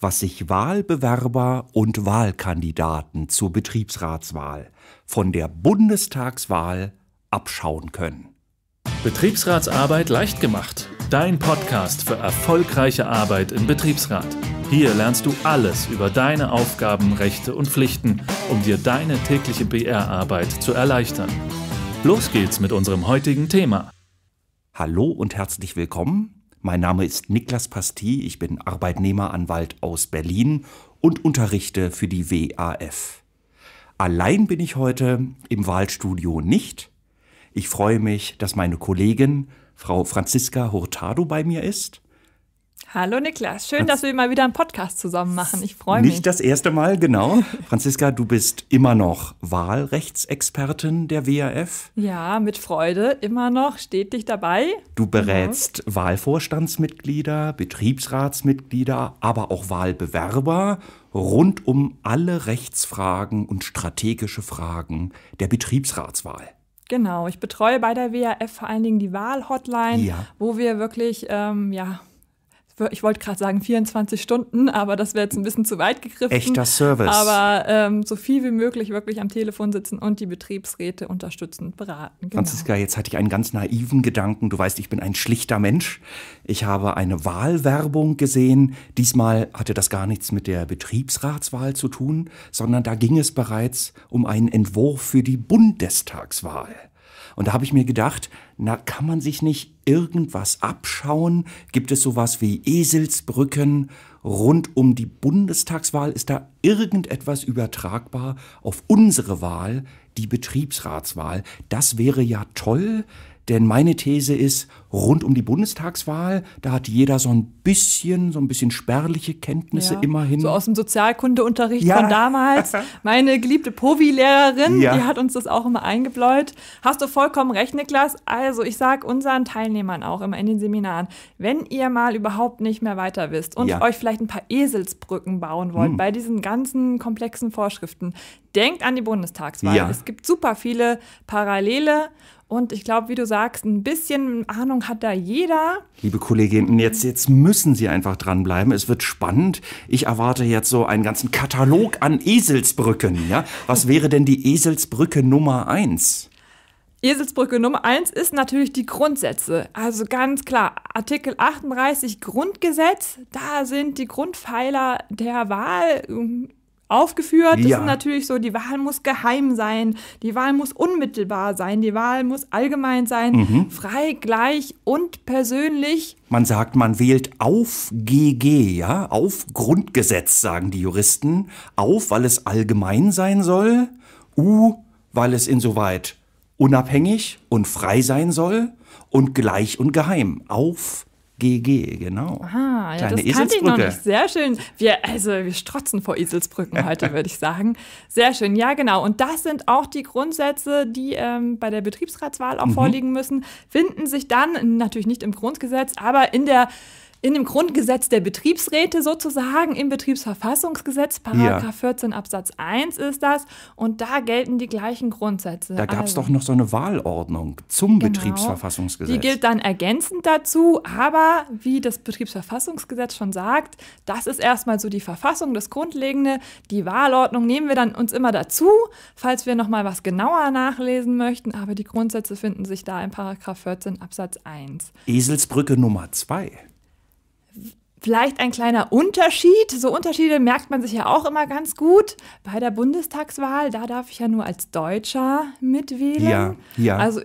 was sich Wahlbewerber und Wahlkandidaten zur Betriebsratswahl von der Bundestagswahl abschauen können. Betriebsratsarbeit leicht gemacht. Dein Podcast für erfolgreiche Arbeit im Betriebsrat. Hier lernst du alles über deine Aufgaben, Rechte und Pflichten, um dir deine tägliche BR-Arbeit zu erleichtern. Los geht's mit unserem heutigen Thema. Hallo und herzlich willkommen mein Name ist Niklas Pasti, ich bin Arbeitnehmeranwalt aus Berlin und unterrichte für die WAF. Allein bin ich heute im Wahlstudio nicht. Ich freue mich, dass meine Kollegin Frau Franziska Hurtado bei mir ist Hallo Niklas, schön, dass wir mal wieder einen Podcast zusammen machen. Ich freue mich. Nicht das erste Mal, genau. Franziska, du bist immer noch Wahlrechtsexpertin der WAF. Ja, mit Freude, immer noch, stetig dabei. Du mhm. berätst genau. Wahlvorstandsmitglieder, Betriebsratsmitglieder, aber auch Wahlbewerber rund um alle Rechtsfragen und strategische Fragen der Betriebsratswahl. Genau, ich betreue bei der WAF vor allen Dingen die Wahlhotline, ja. wo wir wirklich ähm, ja, ich wollte gerade sagen 24 Stunden, aber das wäre jetzt ein bisschen zu weit gegriffen. Echter Service. Aber ähm, so viel wie möglich wirklich am Telefon sitzen und die Betriebsräte unterstützend beraten. Genau. Franziska, jetzt hatte ich einen ganz naiven Gedanken. Du weißt, ich bin ein schlichter Mensch. Ich habe eine Wahlwerbung gesehen. Diesmal hatte das gar nichts mit der Betriebsratswahl zu tun, sondern da ging es bereits um einen Entwurf für die Bundestagswahl. Und da habe ich mir gedacht, na, kann man sich nicht irgendwas abschauen? Gibt es sowas wie Eselsbrücken? Rund um die Bundestagswahl ist da irgendetwas übertragbar auf unsere Wahl, die Betriebsratswahl. Das wäre ja toll, denn meine These ist, rund um die Bundestagswahl, da hat jeder so ein bisschen, so ein bisschen spärliche Kenntnisse ja, immerhin. So aus dem Sozialkundeunterricht ja. von damals. Meine geliebte Povi-Lehrerin, ja. die hat uns das auch immer eingebläut. Hast du vollkommen recht, Niklas. Also ich sage unseren Teilnehmern auch immer in den Seminaren, wenn ihr mal überhaupt nicht mehr weiter wisst und euch vielleicht ein paar Eselsbrücken bauen wollt hm. bei diesen ganzen komplexen Vorschriften, denkt an die Bundestagswahl. Es gibt super viele Parallele und ich glaube, wie du sagst, ein bisschen Ahnung hat da jeder. Liebe Kolleginnen, jetzt, jetzt müssen Sie einfach dranbleiben. Es wird spannend. Ich erwarte jetzt so einen ganzen Katalog an Eselsbrücken. Ja? Was wäre denn die Eselsbrücke Nummer eins? Eselsbrücke Nummer eins ist natürlich die Grundsätze. Also ganz klar, Artikel 38 Grundgesetz, da sind die Grundpfeiler der Wahl aufgeführt. Ja. Das ist natürlich so, die Wahl muss geheim sein, die Wahl muss unmittelbar sein, die Wahl muss allgemein sein, mhm. frei, gleich und persönlich. Man sagt, man wählt auf GG, ja, auf Grundgesetz, sagen die Juristen. Auf, weil es allgemein sein soll. U, weil es insoweit unabhängig und frei sein soll. Und gleich und geheim. Auf GG, genau. Ah, ja, das kannte ich noch nicht. Sehr schön. Wir, also, wir strotzen vor Iselsbrücken heute, würde ich sagen. Sehr schön, ja, genau. Und das sind auch die Grundsätze, die ähm, bei der Betriebsratswahl auch mhm. vorliegen müssen, finden sich dann natürlich nicht im Grundgesetz, aber in der in dem Grundgesetz der Betriebsräte sozusagen, im Betriebsverfassungsgesetz, Paragraph ja. 14 Absatz 1 ist das. Und da gelten die gleichen Grundsätze. Da gab es also, doch noch so eine Wahlordnung zum genau, Betriebsverfassungsgesetz. Die gilt dann ergänzend dazu, aber wie das Betriebsverfassungsgesetz schon sagt, das ist erstmal so die Verfassung, das Grundlegende. Die Wahlordnung nehmen wir dann uns immer dazu, falls wir nochmal was genauer nachlesen möchten. Aber die Grundsätze finden sich da in Paragraph 14 Absatz 1. Eselsbrücke Nummer 2. Vielleicht ein kleiner Unterschied. So Unterschiede merkt man sich ja auch immer ganz gut. Bei der Bundestagswahl, da darf ich ja nur als Deutscher mitwählen. Ja, ja. Also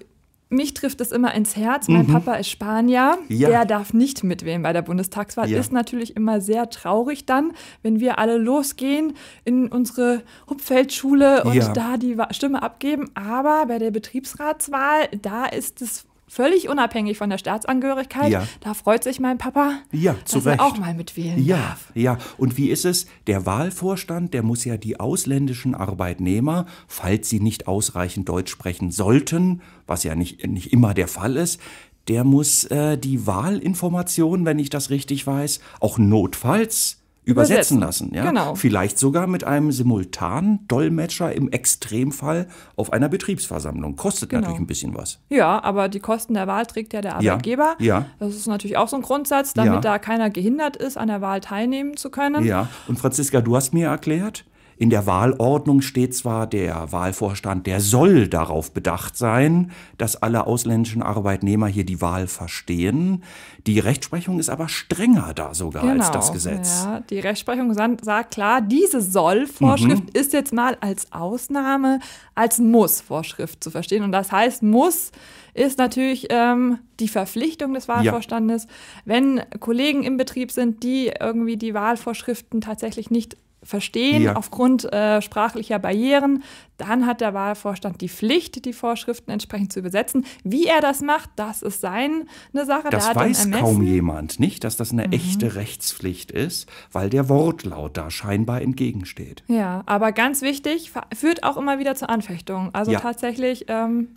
mich trifft es immer ins Herz. Mein mhm. Papa ist Spanier. Ja. Der darf nicht mitwählen bei der Bundestagswahl. Ja. Ist natürlich immer sehr traurig dann, wenn wir alle losgehen in unsere Hupfeldschule und ja. da die Stimme abgeben. Aber bei der Betriebsratswahl, da ist es völlig unabhängig von der Staatsangehörigkeit. Ja. Da freut sich mein Papa, ja, zu dass Recht. er auch mal mitwählen ja, darf. Ja, und wie ist es? Der Wahlvorstand, der muss ja die ausländischen Arbeitnehmer, falls sie nicht ausreichend Deutsch sprechen sollten, was ja nicht, nicht immer der Fall ist, der muss äh, die Wahlinformation, wenn ich das richtig weiß, auch notfalls übersetzen lassen. Ja? Genau. Vielleicht sogar mit einem simultanen dolmetscher im Extremfall auf einer Betriebsversammlung. Kostet genau. natürlich ein bisschen was. Ja, aber die Kosten der Wahl trägt ja der Arbeitgeber. Ja. ja. Das ist natürlich auch so ein Grundsatz, damit ja. da keiner gehindert ist, an der Wahl teilnehmen zu können. Ja, und Franziska, du hast mir erklärt, in der Wahlordnung steht zwar, der Wahlvorstand, der soll darauf bedacht sein, dass alle ausländischen Arbeitnehmer hier die Wahl verstehen. Die Rechtsprechung ist aber strenger da sogar genau, als das genau, Gesetz. Ja, die Rechtsprechung sagt klar, diese Soll-Vorschrift mhm. ist jetzt mal als Ausnahme, als Muss-Vorschrift zu verstehen. Und das heißt, Muss ist natürlich ähm, die Verpflichtung des Wahlvorstandes. Ja. Wenn Kollegen im Betrieb sind, die irgendwie die Wahlvorschriften tatsächlich nicht verstehen ja. aufgrund äh, sprachlicher Barrieren. Dann hat der Wahlvorstand die Pflicht, die Vorschriften entsprechend zu übersetzen. Wie er das macht, das ist seine Sache. Das da weiß kaum jemand, nicht, dass das eine mhm. echte Rechtspflicht ist, weil der Wortlaut da scheinbar entgegensteht. Ja, aber ganz wichtig, führt auch immer wieder zu Anfechtungen. Also ja. tatsächlich. Ähm,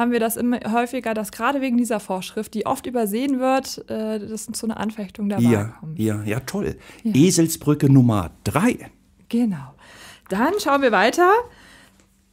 haben wir das immer häufiger, dass gerade wegen dieser Vorschrift, die oft übersehen wird, äh, das zu einer Anfechtung der Wahl ja, kommt. Ja, ja, toll. Ja. Eselsbrücke Nummer drei. Genau. Dann schauen wir weiter.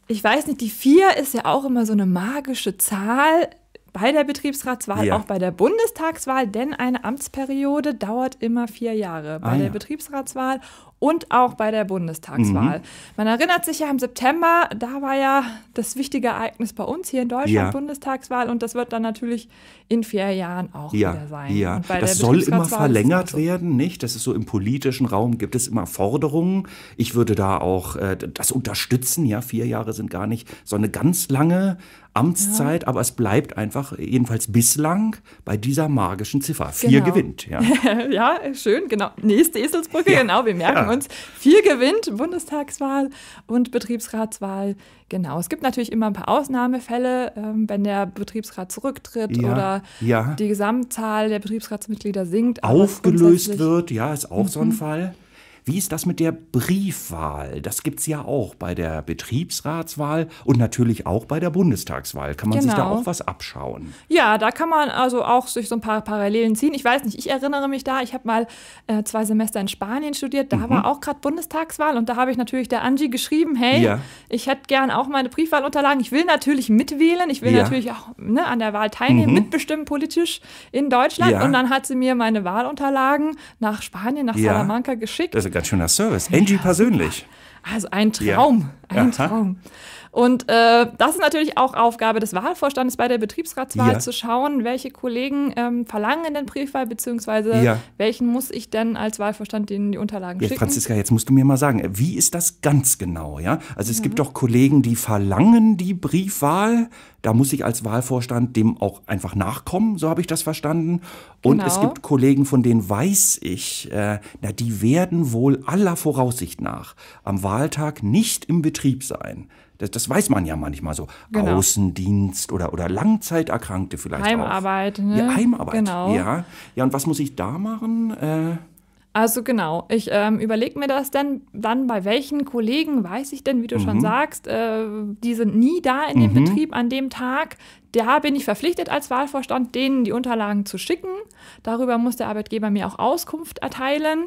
Ich weiß nicht, die vier ist ja auch immer so eine magische Zahl bei der Betriebsratswahl, ja. auch bei der Bundestagswahl, denn eine Amtsperiode dauert immer vier Jahre. Bei ah, der ja. Betriebsratswahl und auch bei der Bundestagswahl. Mhm. Man erinnert sich ja im September, da war ja das wichtige Ereignis bei uns hier in Deutschland, ja. Bundestagswahl, und das wird dann natürlich in vier Jahren auch ja. wieder sein. Ja, das soll immer verlängert so. werden, nicht? Das ist so im politischen Raum, gibt es immer Forderungen. Ich würde da auch äh, das unterstützen, ja, vier Jahre sind gar nicht so eine ganz lange Amtszeit, ja. aber es bleibt einfach, jedenfalls bislang, bei dieser magischen Ziffer. Vier genau. gewinnt. Ja. ja, schön, genau. Nächste Eselsbrücke, ja. genau, wir merken sagen uns, viel gewinnt Bundestagswahl und Betriebsratswahl. Genau. Es gibt natürlich immer ein paar Ausnahmefälle, ähm, wenn der Betriebsrat zurücktritt ja, oder ja. die Gesamtzahl der Betriebsratsmitglieder sinkt. Aufgelöst wird, ja, ist auch mhm. so ein mhm. Fall. Wie ist das mit der Briefwahl? Das gibt es ja auch bei der Betriebsratswahl und natürlich auch bei der Bundestagswahl. Kann man genau. sich da genau. auch was abschauen? Ja, da kann man also auch sich so ein paar Parallelen ziehen. Ich weiß nicht, ich erinnere mich da, ich habe mal äh, zwei Semester in Spanien studiert, da mhm. war auch gerade Bundestagswahl und da habe ich natürlich der Angie geschrieben, hey, ja. ich hätte gern auch meine Briefwahlunterlagen. Ich will natürlich mitwählen, ich will ja. natürlich auch ne, an der Wahl teilnehmen, mhm. mitbestimmen politisch in Deutschland. Ja. Und dann hat sie mir meine Wahlunterlagen nach Spanien, nach Salamanca geschickt. Das ist ganz schöner Service. Angie ja, persönlich. Also ein Traum, ja. ein Aha. Traum. Und äh, das ist natürlich auch Aufgabe des Wahlvorstandes bei der Betriebsratswahl ja. zu schauen, welche Kollegen ähm, verlangen denn Briefwahl, beziehungsweise ja. welchen muss ich denn als Wahlvorstand denen die Unterlagen ja, schicken. Franziska, jetzt musst du mir mal sagen, wie ist das ganz genau? Ja? Also es mhm. gibt doch Kollegen, die verlangen die Briefwahl. Da muss ich als Wahlvorstand dem auch einfach nachkommen, so habe ich das verstanden. Und genau. es gibt Kollegen, von denen weiß ich, äh, na, die werden wohl aller Voraussicht nach am Wahltag nicht im Betrieb sein. Das, das, weiß man ja manchmal so. Genau. Außendienst oder, oder Langzeiterkrankte vielleicht Heimarbeit, auch. Ne? Ja, Heimarbeit, genau. ja. Ja, und was muss ich da machen? Äh also genau, ich ähm, überlege mir das denn, dann, bei welchen Kollegen weiß ich denn, wie du mhm. schon sagst, äh, die sind nie da in dem mhm. Betrieb an dem Tag. Da bin ich verpflichtet als Wahlvorstand, denen die Unterlagen zu schicken. Darüber muss der Arbeitgeber mir auch Auskunft erteilen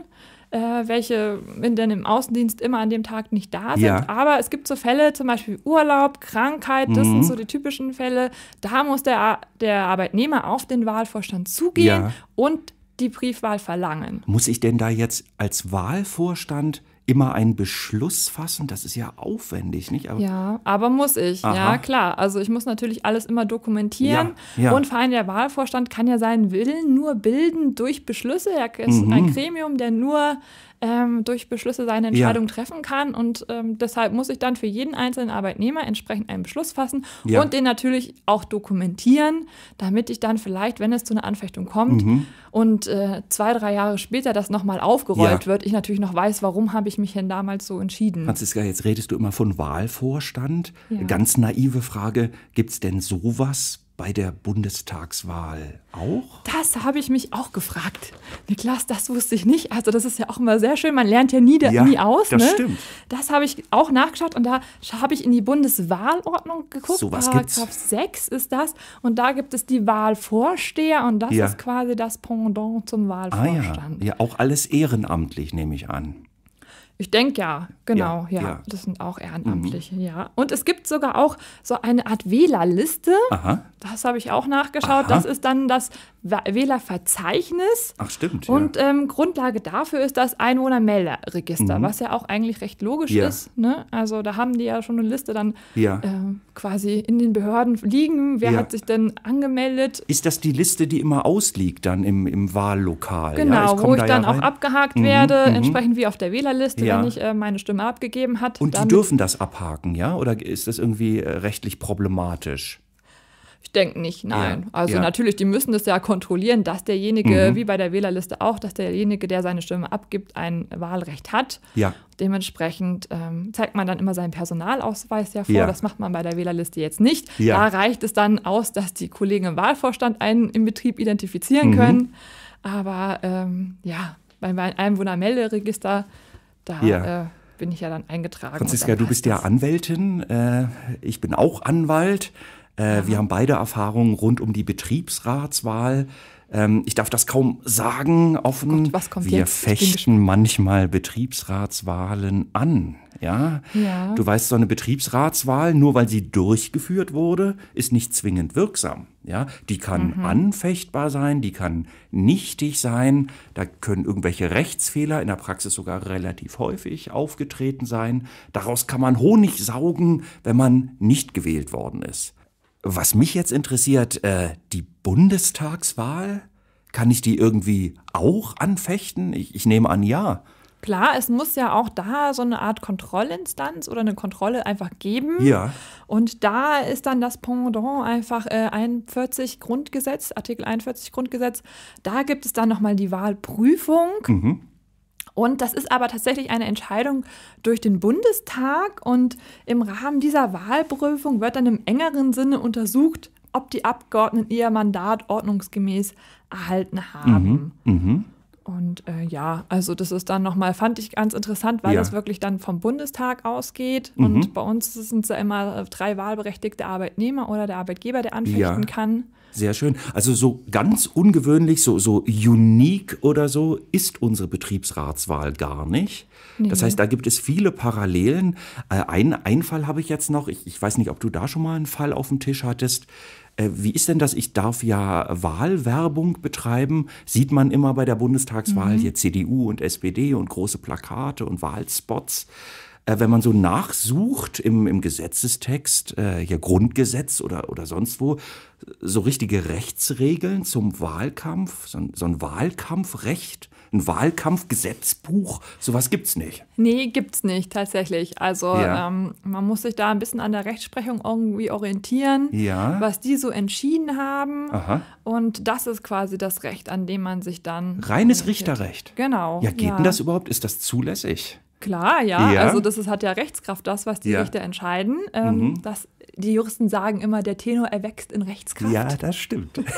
äh, welche in denn im Außendienst immer an dem Tag nicht da sind. Ja. Aber es gibt so Fälle, zum Beispiel Urlaub, Krankheit, das mhm. sind so die typischen Fälle. Da muss der, der Arbeitnehmer auf den Wahlvorstand zugehen ja. und die Briefwahl verlangen. Muss ich denn da jetzt als Wahlvorstand immer einen Beschluss fassen, das ist ja aufwendig, nicht? Aber ja, aber muss ich, Aha. ja klar. Also ich muss natürlich alles immer dokumentieren ja, ja. und vor allem der Wahlvorstand kann ja seinen Willen nur bilden durch Beschlüsse. Er ist mhm. ein Gremium, der nur ähm, durch Beschlüsse seine Entscheidung ja. treffen kann. Und ähm, deshalb muss ich dann für jeden einzelnen Arbeitnehmer entsprechend einen Beschluss fassen ja. und den natürlich auch dokumentieren, damit ich dann vielleicht, wenn es zu einer Anfechtung kommt mhm. und äh, zwei, drei Jahre später das nochmal aufgerollt ja. wird, ich natürlich noch weiß, warum habe ich mich denn damals so entschieden. Franziska, jetzt redest du immer von Wahlvorstand. Ganz naive Frage, gibt es denn sowas bei der Bundestagswahl auch? Das habe ich mich auch gefragt. Niklas, das wusste ich nicht. Also das ist ja auch immer sehr schön. Man lernt ja nie, ja, nie aus. Das ne? stimmt. Das habe ich auch nachgeschaut und da habe ich in die Bundeswahlordnung geguckt. So was Paragraph gibt's. 6 ist das. Und da gibt es die Wahlvorsteher und das ja. ist quasi das Pendant zum Wahlvorstand. Ah, ja. ja, auch alles ehrenamtlich, nehme ich an. Ich denke ja, genau, ja, ja. ja, Das sind auch Ehrenamtliche, mhm. ja. Und es gibt sogar auch so eine Art Wählerliste. Aha. Das habe ich auch nachgeschaut. Aha. Das ist dann das Wählerverzeichnis. Ach, stimmt. Und ja. ähm, Grundlage dafür ist das Einwohnermelderegister, mhm. was ja auch eigentlich recht logisch ist. Ne? Also da haben die ja schon eine Liste dann äh, quasi in den Behörden liegen. Wer hat sich denn angemeldet? Ist das die Liste, die immer ausliegt dann im, im Wahllokal? Genau, ich wo ich da dann auch abgehakt mhm. werde, mhm. entsprechend wie auf der Wählerliste ja. wenn ich äh, meine Stimme abgegeben hat. Und die dürfen das abhaken, ja? Oder ist das irgendwie äh, rechtlich problematisch? Ich denke nicht, nein. Ja, also ja. natürlich, die müssen das ja kontrollieren, dass derjenige, mhm. wie bei der Wählerliste auch, dass derjenige, der seine Stimme abgibt, ein Wahlrecht hat. Ja. Dementsprechend ähm, zeigt man dann immer seinen Personalausweis ja vor. Ja. Das macht man bei der Wählerliste jetzt nicht. Da reicht es dann aus, dass die Kollegen im Wahlvorstand einen im Betrieb identifizieren mhm. können. Aber ähm, ja, beim Einwohnermelderegister da ja. äh, bin ich ja dann eingetragen. Franziska, dann du bist ja Anwältin, äh, ich bin auch Anwalt. Äh, wir haben beide Erfahrungen rund um die Betriebsratswahl. Ähm, ich darf das kaum sagen, offen. Oh Gott, was kommt Wir jetzt? fechten manchmal Betriebsratswahlen an. Ja? ja, du weißt, so eine Betriebsratswahl, nur weil sie durchgeführt wurde, ist nicht zwingend wirksam. Ja, die kann mhm. anfechtbar sein, die kann nichtig sein, da können irgendwelche Rechtsfehler in der Praxis sogar relativ häufig aufgetreten sein. Daraus kann man Honig saugen, wenn man nicht gewählt worden ist. Was mich jetzt interessiert, äh, die Bundestagswahl? Kann ich die irgendwie auch anfechten? Ich, ich nehme an, ja. Klar, es muss ja auch da so eine Art Kontrollinstanz oder eine Kontrolle einfach geben. Ja. Und da ist dann das Pendant einfach äh, 41 Grundgesetz, Artikel 41 Grundgesetz. Da gibt es dann nochmal die Wahlprüfung. Mhm. Und das ist aber tatsächlich eine Entscheidung durch den Bundestag und im Rahmen dieser Wahlprüfung wird dann im engeren Sinne untersucht, ob die Abgeordneten ihr Mandat ordnungsgemäß erhalten haben. Mhm, mh. Und äh, ja, also das ist dann nochmal, fand ich ganz interessant, weil ja. das wirklich dann vom Bundestag ausgeht. Mhm. Und bei uns sind es ja immer äh, drei wahlberechtigte Arbeitnehmer oder der Arbeitgeber, der anfechten ja. kann. Sehr schön. Also so ganz ungewöhnlich, so, so unique oder so ist unsere Betriebsratswahl gar nicht. Nee. Das heißt, da gibt es viele Parallelen. Äh, ein, ein Fall habe ich jetzt noch. Ich, ich weiß nicht, ob du da schon mal einen Fall auf dem Tisch hattest. Äh, wie ist denn das? Ich darf ja Wahlwerbung betreiben. Sieht man immer bei der Bundestagswahl mhm. hier CDU und SPD und große Plakate und Wahlspots. Äh, wenn man so nachsucht im, im Gesetzestext, äh, ja Grundgesetz oder, oder sonst wo, so richtige Rechtsregeln zum Wahlkampf, so ein, so ein Wahlkampfrecht, ein Wahlkampfgesetzbuch, sowas gibt's nicht. Nee, gibt's nicht, tatsächlich. Also ja. ähm, man muss sich da ein bisschen an der Rechtsprechung irgendwie orientieren, ja. was die so entschieden haben. Aha. Und das ist quasi das Recht, an dem man sich dann. Reines Richterrecht. Genau. Ja, geht ja. denn das überhaupt? Ist das zulässig? Klar, ja. ja. Also das ist, hat ja Rechtskraft, das, was die ja. Richter entscheiden. Ähm, mhm. das, die Juristen sagen immer, der Tenor erwächst in Rechtskraft. Ja, das stimmt.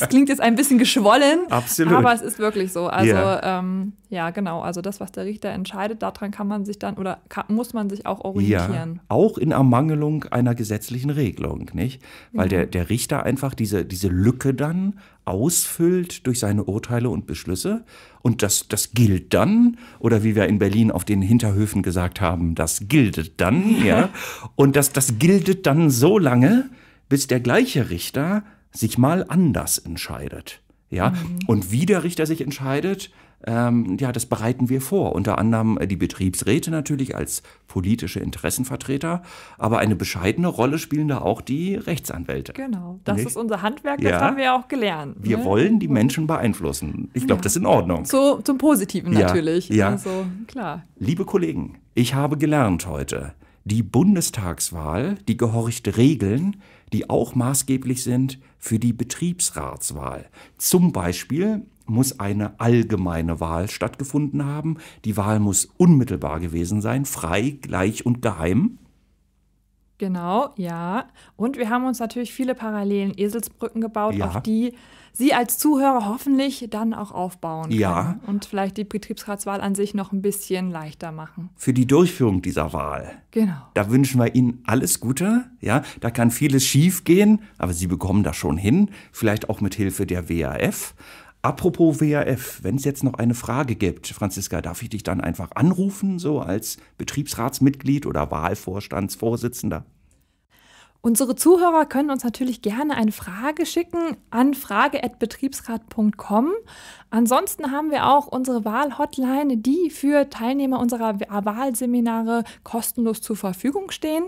Es klingt jetzt ein bisschen geschwollen, Absolut. aber es ist wirklich so. Also ja. Ähm, ja, genau. Also das, was der Richter entscheidet, daran kann man sich dann oder kann, muss man sich auch orientieren. Ja, auch in Ermangelung einer gesetzlichen Regelung, nicht? Weil der, der Richter einfach diese, diese Lücke dann ausfüllt durch seine Urteile und Beschlüsse. Und das, das gilt dann, oder wie wir in Berlin auf den Hinterhöfen gesagt haben, das giltet dann, ja. Und das, das giltet dann so lange, bis der gleiche Richter sich mal anders entscheidet. Ja, mhm. und wie der Richter sich entscheidet, ähm, ja, das bereiten wir vor. Unter anderem äh, die Betriebsräte natürlich als politische Interessenvertreter, aber eine bescheidene Rolle spielen da auch die Rechtsanwälte. Genau, das Nicht? ist unser Handwerk, das ja. haben wir auch gelernt. Wir ne? wollen die Menschen beeinflussen. Ich glaube, ja. das ist in Ordnung. Zu, zum Positiven natürlich. Ja. Also, klar. Liebe Kollegen, ich habe gelernt heute, die Bundestagswahl, die gehorcht Regeln, die auch maßgeblich sind für die Betriebsratswahl. Zum Beispiel muss eine allgemeine Wahl stattgefunden haben. Die Wahl muss unmittelbar gewesen sein, frei, gleich und geheim. Genau, ja. Und wir haben uns natürlich viele parallelen Eselsbrücken gebaut, ja. auf die Sie als Zuhörer hoffentlich dann auch aufbauen können ja. und vielleicht die Betriebsratswahl an sich noch ein bisschen leichter machen. Für die Durchführung dieser Wahl. Genau. Da wünschen wir Ihnen alles Gute. Ja, da kann vieles schiefgehen, aber Sie bekommen das schon hin. Vielleicht auch mit Hilfe der WAF. Apropos WAF, wenn es jetzt noch eine Frage gibt, Franziska, darf ich dich dann einfach anrufen, so als Betriebsratsmitglied oder Wahlvorstandsvorsitzender? Unsere Zuhörer können uns natürlich gerne eine Frage schicken an frage.betriebsrat.com. Ansonsten haben wir auch unsere Wahlhotline, die für Teilnehmer unserer Wahlseminare kostenlos zur Verfügung stehen.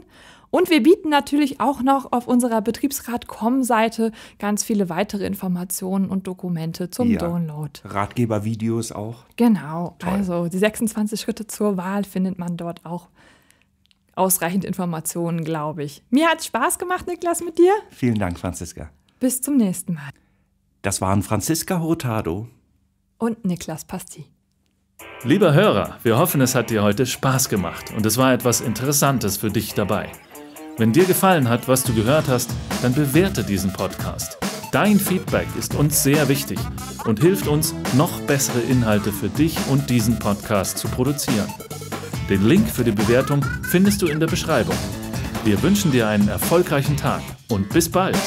Und wir bieten natürlich auch noch auf unserer Betriebsrat.com-Seite ganz viele weitere Informationen und Dokumente zum ja. Download. Ratgebervideos auch. Genau. Toll. Also die 26 Schritte zur Wahl findet man dort auch ausreichend Informationen, glaube ich. Mir hat es Spaß gemacht, Niklas, mit dir. Vielen Dank, Franziska. Bis zum nächsten Mal. Das waren Franziska Hurtado und Niklas Pasti. Lieber Hörer, wir hoffen, es hat dir heute Spaß gemacht und es war etwas Interessantes für dich dabei. Wenn dir gefallen hat, was du gehört hast, dann bewerte diesen Podcast. Dein Feedback ist uns sehr wichtig und hilft uns, noch bessere Inhalte für dich und diesen Podcast zu produzieren. Den Link für die Bewertung findest du in der Beschreibung. Wir wünschen dir einen erfolgreichen Tag und bis bald.